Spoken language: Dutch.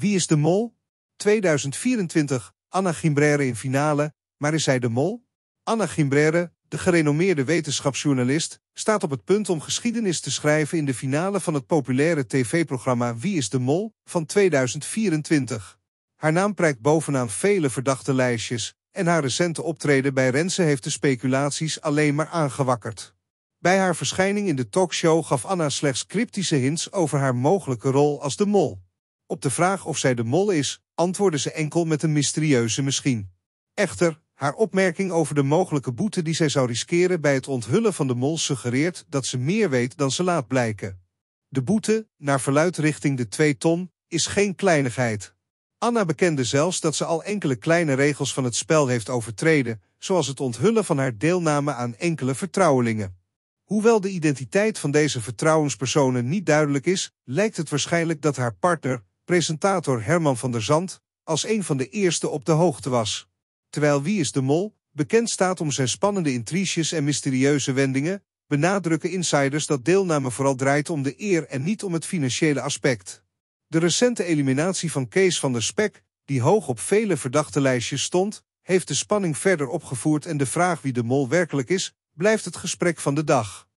Wie is de mol? 2024, Anna Gimbrere in finale, maar is zij de mol? Anna Gimbrere, de gerenommeerde wetenschapsjournalist, staat op het punt om geschiedenis te schrijven in de finale van het populaire tv-programma Wie is de Mol van 2024. Haar naam prijkt bovenaan vele verdachte lijstjes en haar recente optreden bij Rensen heeft de speculaties alleen maar aangewakkerd. Bij haar verschijning in de talkshow gaf Anna slechts cryptische hints over haar mogelijke rol als de mol. Op de vraag of zij de mol is, antwoordde ze enkel met een mysterieuze misschien. Echter, haar opmerking over de mogelijke boete die zij zou riskeren bij het onthullen van de mol suggereert dat ze meer weet dan ze laat blijken. De boete, naar verluid richting de twee ton, is geen kleinigheid. Anna bekende zelfs dat ze al enkele kleine regels van het spel heeft overtreden, zoals het onthullen van haar deelname aan enkele vertrouwelingen. Hoewel de identiteit van deze vertrouwenspersonen niet duidelijk is, lijkt het waarschijnlijk dat haar partner, presentator Herman van der Zand als een van de eerste op de hoogte was. Terwijl Wie is de Mol bekend staat om zijn spannende intriges en mysterieuze wendingen, benadrukken insiders dat deelname vooral draait om de eer en niet om het financiële aspect. De recente eliminatie van Kees van der Spek, die hoog op vele verdachte lijstjes stond, heeft de spanning verder opgevoerd en de vraag wie de mol werkelijk is, blijft het gesprek van de dag.